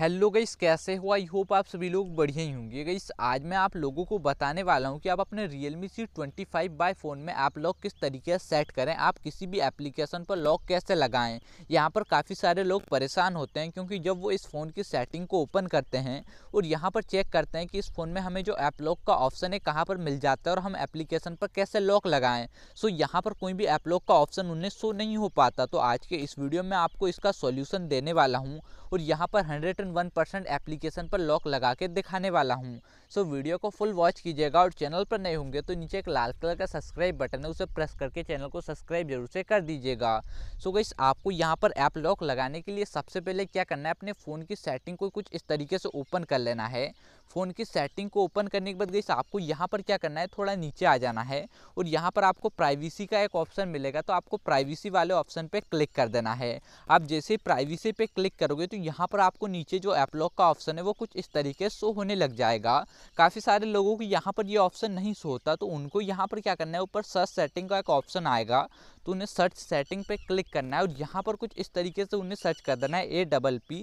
hello गईस कैसे हो I hope आप सभी लोग बढ़िया ही होंगे गईस आज मैं आप लोगों को बताने वाला हूं कि आप अपने Realme C twenty five Y phone में आप लॉक किस तरीके से सेट करें आप किसी भी एप्लीकेशन पर लॉक कैसे लगाएं यहां पर काफ़ी सारे लोग परेशान होते हैं क्योंकि जब वो इस फ़ोन की सेटिंग को ओपन करते हैं और यहाँ पर चेक करते हैं कि इस फ़ोन में हमें जो ऐप लॉक का ऑप्शन है कहाँ पर मिल जाता है और हम एप्लीकेशन पर कैसे लॉक लगाएँ सो यहाँ पर कोई भी ऐप लॉक का ऑप्शन उन्हें शो नहीं हो पाता तो आज के इस वीडियो में आपको इसका सोल्यूशन देने वाला हूँ और यहाँ पर हंड्रेड वन परसेंट एप्लीकेशन पर लॉक लगा के दिखाने वाला हूँ सो वीडियो को फुल वॉच कीजिएगा और चैनल पर नए होंगे तो नीचे एक लाल कलर का सब्सक्राइब बटन है उसे प्रेस करके चैनल को सब्सक्राइब जरूर से कर दीजिएगा सो गई आपको यहाँ पर ऐप लॉक लगाने के लिए सबसे पहले क्या करना है अपने फ़ोन की सेटिंग को कुछ इस तरीके से ओपन कर लेना है फ़ोन की सेटिंग को ओपन करने के बाद गई आपको यहाँ पर क्या करना है थोड़ा नीचे आ जाना है और यहाँ पर आपको प्राइवेसी का एक ऑप्शन मिलेगा तो आपको प्राइवेसी वाले ऑप्शन पर क्लिक कर देना है आप जैसे प्राइवेसी पर क्लिक करोगे तो यहाँ पर आपको नीचे जो एपलॉक का ऑप्शन है वो कुछ इस तरीके से शो होने लग जाएगा काफ़ी सारे लोगों को यहाँ पर ये यह ऑप्शन नहीं शो होता तो उनको यहाँ पर क्या करना है ऊपर सर्च सेटिंग का एक ऑप्शन आएगा तो उन्हें सर्च सेटिंग पे क्लिक करना है और यहाँ पर कुछ इस तरीके से उन्हें सर्च कर देना है A double P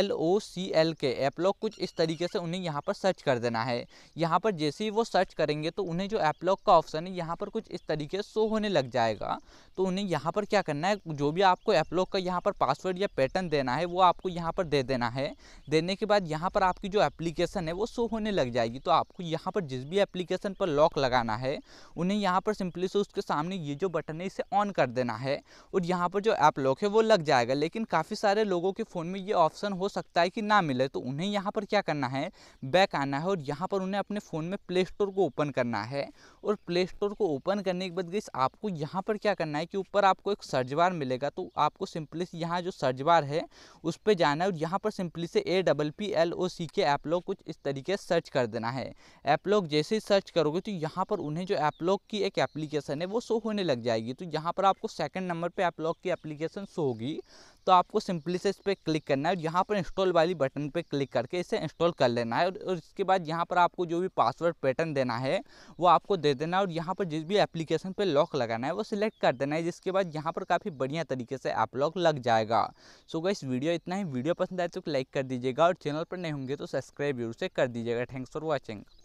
L O C L के लॉक कुछ इस तरीके से उन्हें यहाँ पर सर्च कर देना है यहाँ पर जैसे ही वो सर्च करेंगे तो उन्हें जो एपलॉक का ऑप्शन है यहाँ पर कुछ इस तरीके से शो होने लग जाएगा तो उन्हें यहाँ पर क्या करना है जो भी आपको लॉक का यहाँ पर पासवर्ड या पैटर्न देना है वो आपको यहाँ पर दे देना है देने के बाद यहाँ पर आपकी जो एप्लीकेशन है वो शो होने लग जाएगी तो आपको यहाँ पर जिस भी एप्लीकेशन पर लॉक लगाना है उन्हें यहाँ पर सिंपली से उसके सामने ये जो बटन है इसे ऑन कर देना है और यहाँ पर जो ऐप लॉक है वो लग जाएगा लेकिन काफ़ी सारे लोगों के फ़ोन में ये ऑप्शन हो सकता है कि ना मिले तो उन्हें यहाँ पर क्या करना है बैक आना है और यहाँ पर उन्हें अपने फ़ोन में प्ले स्टोर को ओपन करना है और प्ले स्टोर को ओपन करने के बाद गई आपको यहाँ पर क्या करना है कि ऊपर आपको एक सर्च बार मिलेगा तो आपको सिंपली से यहाँ जो सर्च बार है उस पर जाना है और यहाँ पर सिंपली से A double P L O C के ऐप लॉक कुछ इस तरीके से सर्च कर देना है ऐप लॉक जैसे ही सर्च करोगे तो यहाँ पर उन्हें जो ऐप लॉक की एक एप्लीकेशन है वो शो होने लग जाएगी तो यहाँ यहाँ पर आपको सेकंड नंबर पे एपलॉक की एप्लीकेशन शो होगी तो आपको सिंपली से इस पर क्लिक करना है और यहाँ पर इंस्टॉल वाली बटन पे क्लिक करके इसे इंस्टॉल कर लेना है और इसके बाद यहाँ पर आपको जो भी पासवर्ड पैटर्न देना है वो आपको दे देना है और यहाँ पर जिस भी एप्लीकेशन पे लॉक लगाना है वो सिलेक्ट कर देना है जिसके बाद यहाँ पर काफ़ी बढ़िया तरीके से ऐप लॉक लग जाएगा सो गई वीडियो इतना ही वीडियो पसंद आए तो लाइक कर दीजिएगा और चैनल पर नहीं होंगे तो सब्सक्राइब जरूर से कर दीजिएगा थैंक्स फॉर वॉचिंग